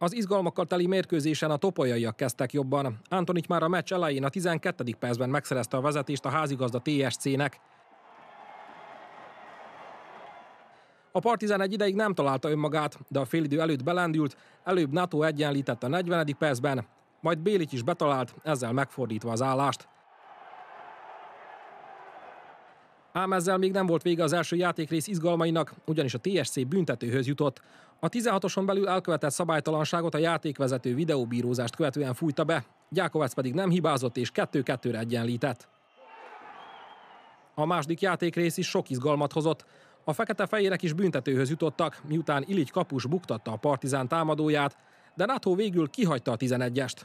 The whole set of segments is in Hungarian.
Az izgalmakkal teli mérkőzésen a topolyaiak kezdtek jobban. Antonic már a meccs elején a 12. percben megszerezte a vezetést a házigazda TSC-nek. A Partizán egy ideig nem találta önmagát, de a félidő előtt belendült, előbb NATO egyenlített a 40. percben, majd Bélit is betalált, ezzel megfordítva az állást. Ám ezzel még nem volt vége az első játékrész izgalmainak, ugyanis a TSC büntetőhöz jutott. A 16-oson belül elkövetett szabálytalanságot a játékvezető videóbírózást követően fújta be, Gyákovács pedig nem hibázott és 2-2-re egyenlített. A második játékrész is sok izgalmat hozott. A fekete fejérek is büntetőhöz jutottak, miután Iligy kapus buktatta a partizán támadóját, de NATO végül kihagyta a 11-est.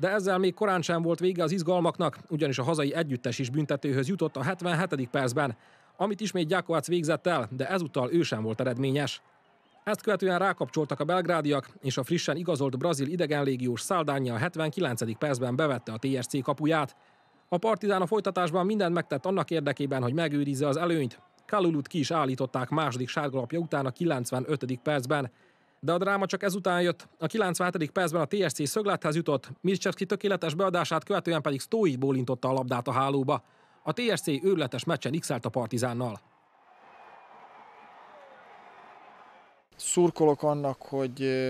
De ezzel még korán sem volt vége az izgalmaknak, ugyanis a hazai együttes is büntetőhöz jutott a 77. percben, amit ismét Gyakovac végzett el, de ezúttal ő sem volt eredményes. Ezt követően rákapcsoltak a belgrádiak, és a frissen igazolt brazil idegenlégiós száldánya a 79. percben bevette a TSC kapuját. A Partizán a folytatásban mindent megtett annak érdekében, hogy megőrizze az előnyt. Kalulut ki is állították második sárgalapja után a 95. percben, de a dráma csak ezután jött. A 97. percben a TSC szöglethez jutott, Mircevski tökéletes beadását követően pedig Stoic bólintotta a labdát a hálóba. A TSC őrületes meccsen x a Partizánnal. Szurkolok annak, hogy,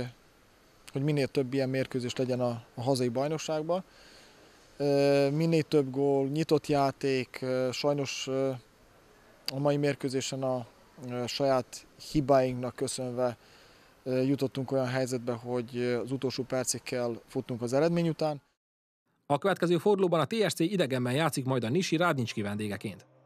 hogy minél több ilyen mérkőzés legyen a, a hazai bajnokságban. Minél több gól, nyitott játék, sajnos a mai mérkőzésen a saját hibáinknak köszönve jutottunk olyan helyzetbe, hogy az utolsó percig futtunk az eredmény után. A következő fordulóban a TSC idegenben játszik majd a Nisi Rádnicski vendégeként.